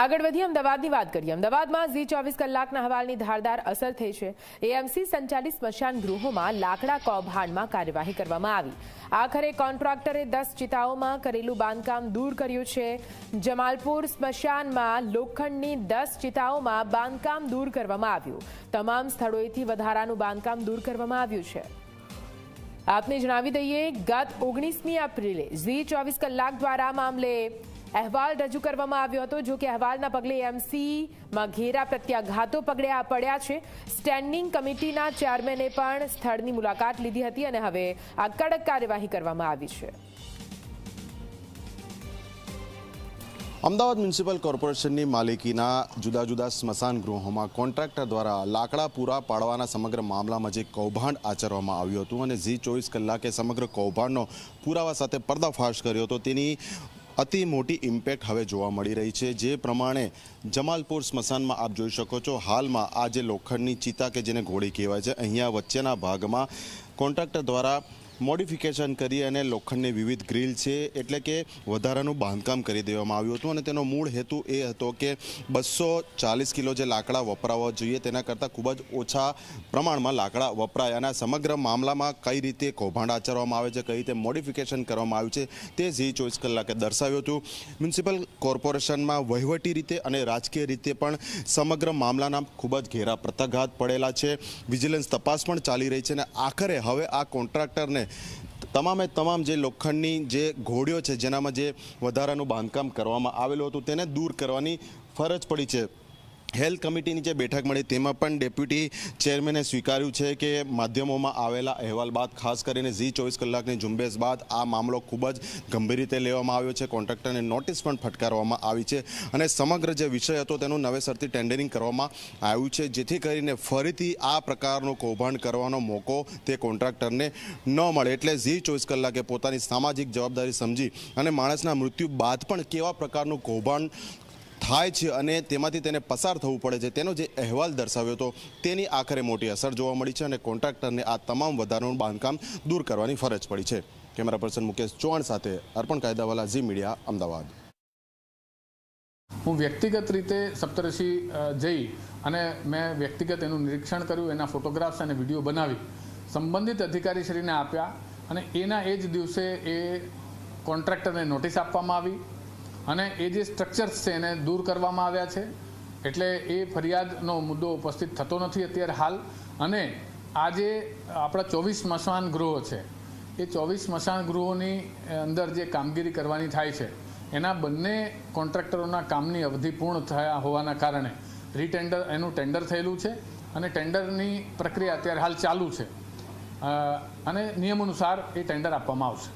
આગળ વધી અમદાવાદની વાત કરીએ અમદાવાદમાં ઝી ચોવીસ કલાકના હવાલની ધારદાર અસર થઈ છે એએમસી સંચાલિત સ્મશાન ગૃહોમાં લાકડા કૌભાંડમાં કાર્યવાહી કરવામાં આવી આખરે કોન્ટ્રાક્ટરે દસ ચિતાઓમાં કરેલું બાંધકામ દૂર કર્યું છે જમાલપુર સ્મશાનમાં લોખંડની દસ ચિતાઓમાં બાંધકામ દૂર કરવામાં આવ્યું તમામ સ્થળોએથી વધારાનું બાંધકામ દૂર કરવામાં આવ્યું છે આપને જણાવી દઈએ ગત ઓગણીસમી એપ્રિલે ઝી ચોવીસ કલાક દ્વારા મામલે અહેવાલ રજૂ કરવામાં આવ્યો હતો જો કે અહેવાલના પગલે એમસીમાં ઘેરા પ્રત્યાઘાતો પગડ્યા પડ્યા છે સ્ટેન્ડિંગ કમિટીના ચેરમેને પણ સ્થળની મુલાકાત લીધી હતી અને હવે આ કડક કાર્યવાહી કરવામાં આવી છે અમદાવાદ મ્યુનિસિપલ કોર્પોરેશનની માલિકીના જુદા જુદા સ્મશાન ગૃહોમાં કોન્ટ્રાક્ટર દ્વારા લાકડા પૂરા પાડવાના સમગ્ર મામલામાં જે કૌભાંડ આચરવામાં આવ્યું હતું અને ઝી ચોવીસ કલાકે સમગ્ર કૌભાંડનો પુરાવા સાથે પર્દાફાશ કર્યો હતો તેની અતિ મોટી ઇમ્પેક્ટ હવે જોવા મળી રહી છે જે પ્રમાણે જમાલપુર સ્મશાનમાં આપ જોઈ શકો છો હાલમાં આ જે લોખંડની ચિતા કે જેને ઘોડી કહેવાય છે અહીંયા વચ્ચેના ભાગમાં કોન્ટ્રાક્ટર દ્વારા મોડિફિકેશન કરી અને લોખંડની વિવિધ ગ્રીલ છે એટલે કે વધારાનું બાંધકામ કરી દેવામાં આવ્યું હતું અને તેનો મૂળ હેતુ એ હતો કે બસો ચાલીસ કિલો જે લાકડા વપરાવવા જોઈએ તેના કરતાં ખૂબ જ ઓછા પ્રમાણમાં લાકડા વપરાય અને સમગ્ર મામલામાં કઈ રીતે કૌભાંડ આચરવામાં આવે છે કઈ રીતે મોડિફિકેશન કરવામાં આવ્યું છે તે ઝી ચોવીસ કલાકે દર્શાવ્યું હતું મ્યુનિસિપલ કોર્પોરેશનમાં વહીવટી રીતે અને રાજકીય રીતે પણ સમગ્ર મામલાના ખૂબ જ ઘેરા પ્રત્યાઘાત પડેલા છે વિજિલન્સ તપાસ પણ ચાલી રહી છે અને આખરે હવે આ કોન્ટ્રાક્ટરને તમામે તમામ જે લોખંડની જે ઘોડીઓ છે જેનામાં જે વધારાનું બાંધકામ કરવામાં આવેલું હતું તેને દૂર કરવાની ફરજ પડી છે હેલ્થ કમિટીની જે બેઠક મળી તેમાં પણ ડેપ્યુટી ચેરમેને સ્વીકાર્યું છે કે માધ્યમોમાં આવેલા અહેવાલ બાદ ખાસ કરીને ઝી ચોવીસ કલાકની ઝુંબેશ બાદ આ મામલો ખૂબ જ ગંભીર રીતે લેવામાં આવ્યો છે કોન્ટ્રાક્ટરને નોટિસ પણ ફટકારવામાં આવી છે અને સમગ્ર જે વિષય હતો તેનું નવેસરથી ટેન્ડરિંગ કરવામાં આવ્યું છે જેથી કરીને ફરીથી આ પ્રકારનું કૌભાંડ કરવાનો મોકો તે કોન્ટ્રાક્ટરને ન મળે એટલે ઝી ચોવીસ કલાકે પોતાની સામાજિક જવાબદારી સમજી અને માણસના મૃત્યુ બાદ પણ કેવા પ્રકારનું કૌભાંડ થાય છે અને તેમાંથી તેને પસાર થવું પડે છે તેનો જે અહેવાલ દર્શાવ્યો હતો તેની આખરે મોટી અસર જોવા મળી છે અને કોન્ટ્રાક્ટરને આ તમામ વધારાનું બાંધકામ દૂર કરવાની ફરજ પડી છે કેમેરા પર્સન મુકેશ ચૌહાણ સાથે અર્પણ કાયદાવાલા ઝી મીડિયા અમદાવાદ હું વ્યક્તિગત રીતે સપ્તર્ષિ જઈ અને મેં વ્યક્તિગત એનું નિરીક્ષણ કર્યું એના ફોટોગ્રાફ્સ અને વિડીયો બનાવી સંબંધિત અધિકારીશ્રીને આપ્યા અને એના એ જ દિવસે એ કોન્ટ્રાક્ટરને નોટિસ આપવામાં આવી અને એ જે સ્ટ્રક્ચર્સ છે એને દૂર કરવામાં આવ્યા છે એટલે એ ફરિયાદનો મુદ્દો ઉપસ્થિત થતો નથી અત્યારે હાલ અને આજે આપણા ચોવીસ સ્મશાન ગૃહો છે એ ચોવીસ સ્મશાન ગૃહોની અંદર જે કામગીરી કરવાની થાય છે એના બંને કોન્ટ્રાક્ટરોના કામની અવધિ પૂર્ણ થયા હોવાના કારણે રીટેન્ડર એનું ટેન્ડર થયેલું છે અને ટેન્ડરની પ્રક્રિયા અત્યારે હાલ ચાલુ છે અને નિયમ અનુસાર એ ટેન્ડર આપવામાં આવશે